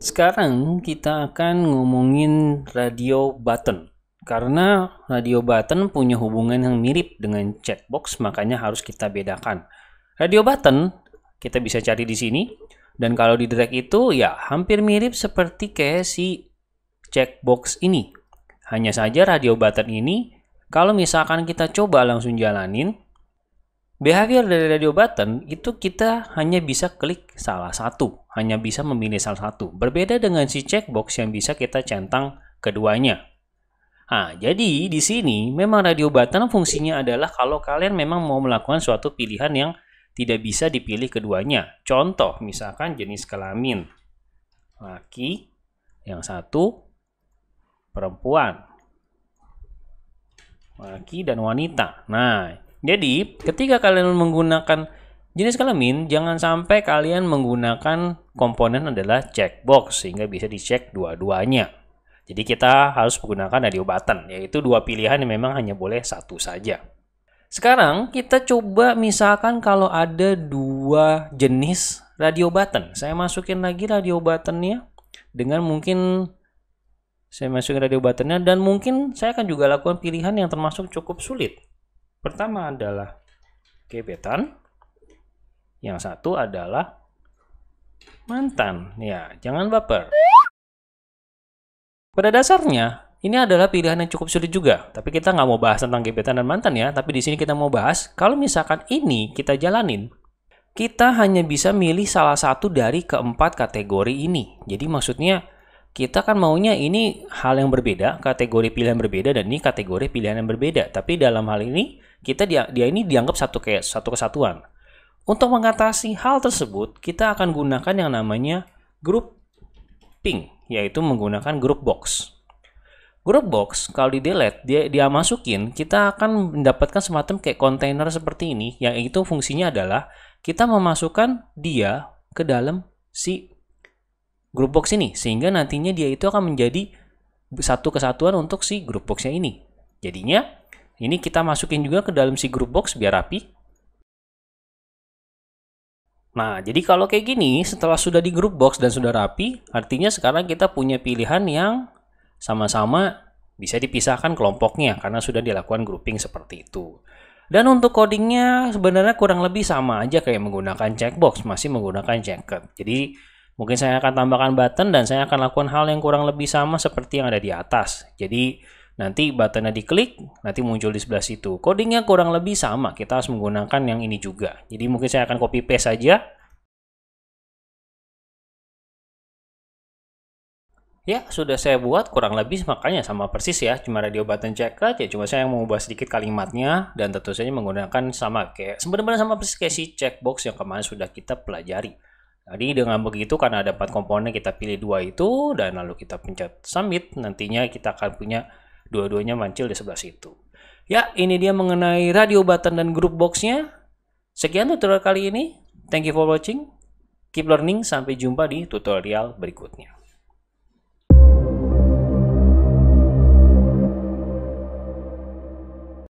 Sekarang kita akan ngomongin radio button. Karena radio button punya hubungan yang mirip dengan checkbox, makanya harus kita bedakan. Radio button kita bisa cari di sini. Dan kalau di drag itu ya hampir mirip seperti kayak si checkbox ini. Hanya saja radio button ini kalau misalkan kita coba langsung jalanin, Behavior dari radio button itu kita hanya bisa klik salah satu, hanya bisa memilih salah satu. Berbeda dengan si checkbox yang bisa kita centang keduanya. Nah, jadi di sini memang radio button fungsinya adalah kalau kalian memang mau melakukan suatu pilihan yang tidak bisa dipilih keduanya. Contoh, misalkan jenis kelamin. Laki, yang satu, perempuan. Laki dan wanita. Nah, jadi, ketika kalian menggunakan jenis kelamin, jangan sampai kalian menggunakan komponen adalah checkbox sehingga bisa dicek dua-duanya. Jadi kita harus menggunakan radio button, yaitu dua pilihan yang memang hanya boleh satu saja. Sekarang kita coba misalkan kalau ada dua jenis radio button. Saya masukin lagi radio buttonnya dengan mungkin saya masukin radio buttonnya dan mungkin saya akan juga lakukan pilihan yang termasuk cukup sulit. Pertama adalah gebetan, yang satu adalah mantan. Ya, jangan baper. Pada dasarnya, ini adalah pilihan yang cukup sulit juga. Tapi kita nggak mau bahas tentang gebetan dan mantan ya. Tapi di sini kita mau bahas, kalau misalkan ini kita jalanin, kita hanya bisa milih salah satu dari keempat kategori ini. Jadi maksudnya, kita kan maunya ini hal yang berbeda, kategori pilihan berbeda, dan ini kategori pilihan yang berbeda. Tapi dalam hal ini, kita dia dia ini dianggap satu kayak satu kesatuan. Untuk mengatasi hal tersebut, kita akan gunakan yang namanya group ping, yaitu menggunakan grup box. Grup box kalau di delete dia dia masukin, kita akan mendapatkan semacam kayak kontainer seperti ini yang itu fungsinya adalah kita memasukkan dia ke dalam si grup box ini sehingga nantinya dia itu akan menjadi satu kesatuan untuk si group boxnya ini. Jadinya ini kita masukin juga ke dalam si group box biar rapi. Nah, jadi kalau kayak gini, setelah sudah di group box dan sudah rapi, artinya sekarang kita punya pilihan yang sama-sama bisa dipisahkan kelompoknya karena sudah dilakukan grouping seperti itu. Dan untuk codingnya sebenarnya kurang lebih sama aja kayak menggunakan checkbox, masih menggunakan checker. Jadi mungkin saya akan tambahkan button dan saya akan lakukan hal yang kurang lebih sama seperti yang ada di atas. Jadi Nanti buttonnya diklik, nanti muncul di sebelah situ. Codingnya kurang lebih sama, kita harus menggunakan yang ini juga. Jadi mungkin saya akan copy paste saja. Ya, sudah saya buat kurang lebih makanya sama persis ya. Cuma radio button checkout ya cuma saya yang mengubah sedikit kalimatnya dan tentu saja menggunakan sama kayak sebenarnya sama persis kayak si checkbox yang kemarin sudah kita pelajari. Jadi dengan begitu karena ada empat komponen kita pilih dua itu dan lalu kita pencet submit nantinya kita akan punya Dua-duanya mancil di sebelah situ. Ya, ini dia mengenai radio button dan group boxnya. Sekian tutorial kali ini. Thank you for watching. Keep learning. Sampai jumpa di tutorial berikutnya.